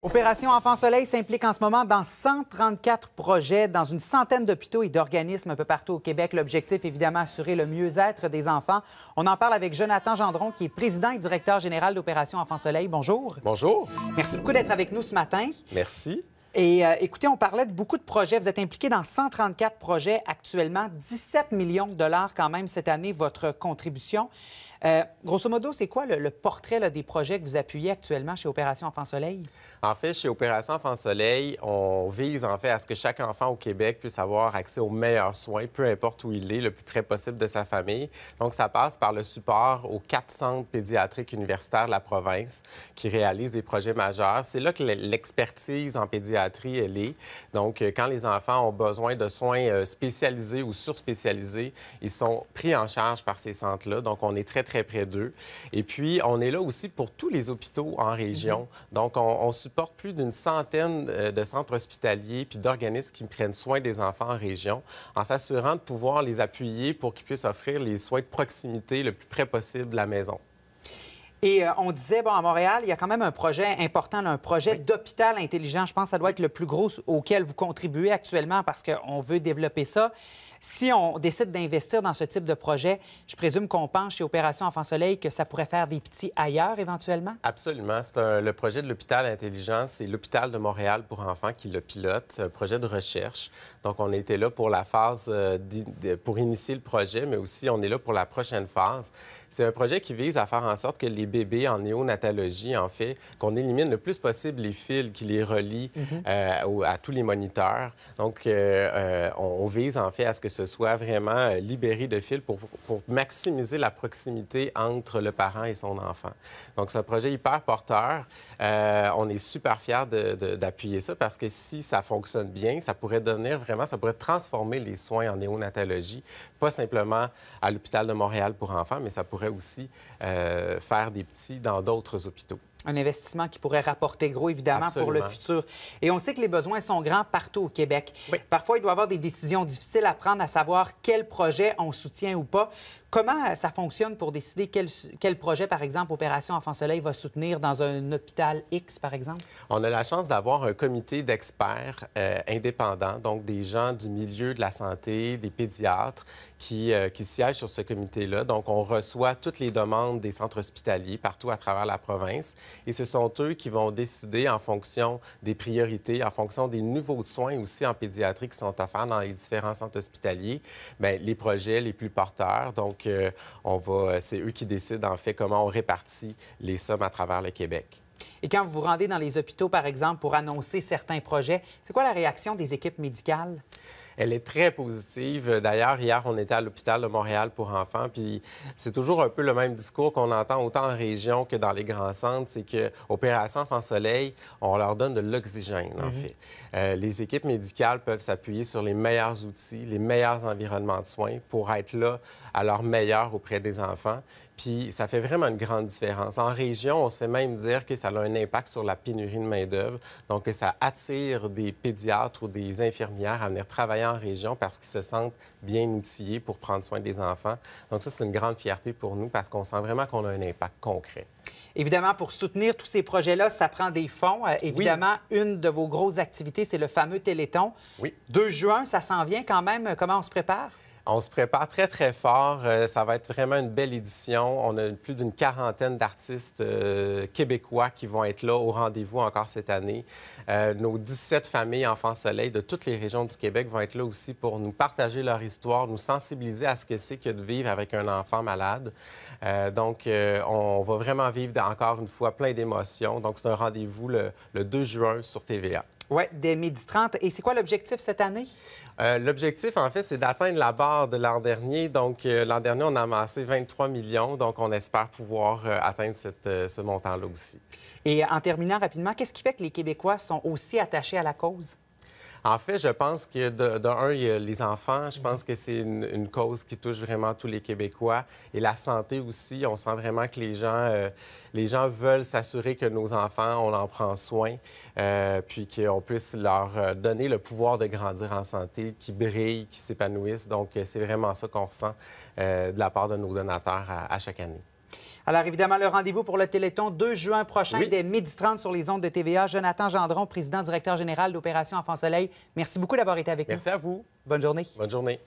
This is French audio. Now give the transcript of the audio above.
Opération Enfant Soleil s'implique en ce moment dans 134 projets, dans une centaine d'hôpitaux et d'organismes un peu partout au Québec. L'objectif, évidemment, assurer le mieux-être des enfants. On en parle avec Jonathan Gendron, qui est président et directeur général d'Opération Enfant Soleil. Bonjour. Bonjour. Merci beaucoup d'être avec nous ce matin. Merci. Et euh, écoutez, on parlait de beaucoup de projets. Vous êtes impliqué dans 134 projets actuellement, 17 millions de dollars quand même cette année, votre contribution. Euh, grosso modo, c'est quoi le, portrait des projets que vous appuyez actuellement chez Opération Enfant Soleil? En fait, chez Opération Enfant Soleil, on vise en fait à ce que chaque enfant au Québec puisse avoir accès aux meilleurs soins, peu importe où il est, le plus près possible de sa famille. Donc, ça passe par le support aux quatre centres pédiatriques universitaires de la province qui réalisent des projets majeurs. C'est là que l'expertise en pédiatrie, elle est. Donc, euh, quand les enfants ont besoin de soins euh, spécialisés ou surspécialisés, ils sont pris en charge par ces centres-là. Donc, on est très, très près d'eux. Et puis, on est là aussi pour tous les hôpitaux en région. Mhm. Donc, on, supporte plus d'une centaine euh, de centres hospitaliers puis d'organismes qui prennent soin des enfants en région en s'assurant de pouvoir les appuyer pour qu'ils puissent offrir les soins de proximité le plus près possible de la maison. Et euh, on disait, bon, à Montréal, il y a quand même un projet important, un projet d'hôpital intelligent. Je pense que ça doit être le plus gros auquel vous contribuez actuellement parce qu'on veut développer ça. Si on décide d'investir dans ce type de projet, je présume qu'on pense chez Opération Enfant Soleil que ça pourrait faire des petits ailleurs éventuellement? Absolument. C'est le projet de l'hôpital intelligent, c'est l'hôpital de Montréal pour enfants qui le pilote. C'est un projet de recherche. Donc, on était là pour la phase, euh, pour initier le projet, mais aussi on est là pour la prochaine phase. C'est un projet qui vise à faire en sorte que les bébés en néonatologie, en fait, qu'on élimine le plus possible les fils qui les relient mhm. euh, à tous les moniteurs. Donc, euh, on vise en fait à ce que que ce soit vraiment euh, libéré de fil pour, maximiser la proximité entre le parent et son enfant. Donc, c'est un projet hyper porteur. Euh, on est super fiers d'appuyer ça parce que si ça fonctionne bien, ça pourrait donner vraiment, ça pourrait transformer les soins en néonatologie, pas simplement à l'hôpital de Montréal pour enfants, mais ça pourrait aussi euh, faire des petits dans d'autres hôpitaux un investissement qui pourrait rapporter gros, évidemment, pour le futur. Et on sait que les besoins sont grands partout au Québec. Parfois, il doit y avoir des décisions difficiles à prendre, à savoir quel projet on soutient ou pas. Comment euh, ça fonctionne pour décider quel, projet, par exemple, Opération Enfant Soleil va soutenir dans un hôpital X, par exemple? On a la chance d'avoir un comité d'experts euh, indépendants, donc des gens du milieu de la santé, des pédiatres, euh, qui, siègent sur ce comité-là. Donc, on reçoit toutes les demandes des centres hospitaliers partout à travers la province et ce sont eux qui vont décider en fonction des priorités, en fonction des nouveaux soins aussi en pédiatrie qui sont à faire dans les différents centres hospitaliers, mais ben, les projets les plus porteurs. Donc, donc, euh, on va, euh, c'est eux qui décident en fait comment on répartit les sommes à travers le Québec. Et quand vous vous rendez dans les hôpitaux, par exemple, pour annoncer certains projets, c'est quoi la réaction des équipes médicales? Elle est très positive. D'ailleurs, hier, on était à l'hôpital de Montréal pour enfants, puis c'est toujours un peu le même discours qu'on entend autant en région que dans les grands centres, c'est que Opération Enfant Soleil, on leur donne de l'oxygène, en mhm. fait. Euh, les équipes médicales peuvent s'appuyer sur les meilleurs outils, les meilleurs environnements de soins pour être là à leur meilleur auprès des enfants. Puis ça fait vraiment une grande différence. En région, on se fait même dire que ça a un impact sur la pénurie de main-d'œuvre, donc ça attire des pédiatres ou des infirmières à venir travailler région parce qu'ils se sentent bien outillés pour prendre soin des enfants. Donc ça, c'est une grande fierté pour nous parce qu'on sent vraiment qu'on a un impact concret. Évidemment, pour soutenir tous ces projets-là, ça prend des fonds. Euh, évidemment, une de vos grosses activités, c'est le fameux Téléthon. Oui. 2 juin, ça s'en vient quand même. Comment on se prépare? On se prépare très, très fort. Euh, ça va être vraiment une belle édition. On a plus d'une quarantaine d'artistes euh, québécois qui vont être là au rendez-vous encore cette année. Euh, nos 17 familles Enfants Soleil de toutes les régions du Québec vont être là aussi pour nous partager leur histoire, nous sensibiliser à ce que c'est que de vivre avec un enfant malade. donc, on va vraiment vivre encore une fois plein d'émotions. Donc, c'est un rendez-vous le, le 2 juin sur TVA. Oui, dès midi 30. Et c'est quoi l'objectif cette année? Euh, l'objectif, en fait, c'est d'atteindre la barre de l'an dernier. Donc, euh, l'an dernier, on a amassé 23 millions. Donc, on espère pouvoir euh, atteindre ce montant-là aussi. Et en terminant rapidement, qu'est-ce qui fait que les Québécois sont aussi attachés à la cause? En fait, je pense que, d'un, les enfants. Je pense que c'est une, cause qui touche vraiment tous les Québécois. Et la santé aussi. On sent vraiment que les gens, euh, les gens veulent s'assurer que nos enfants, on en prend soin, euh, puis qu'on puisse leur euh, donner le pouvoir de grandir en santé, qui brille, qui s'épanouissent. Donc, c'est vraiment ça qu'on ressent de la part de nos donateurs à chaque année. Alors évidemment, le rendez-vous pour le Téléthon 2 juin prochain dès 12h30 sur les ondes de TVA. Jonathan Gendron, président directeur général d'Opération Enfant Soleil, merci beaucoup d'avoir été avec nous. Merci à vous. Bonne journée. Bonne journée.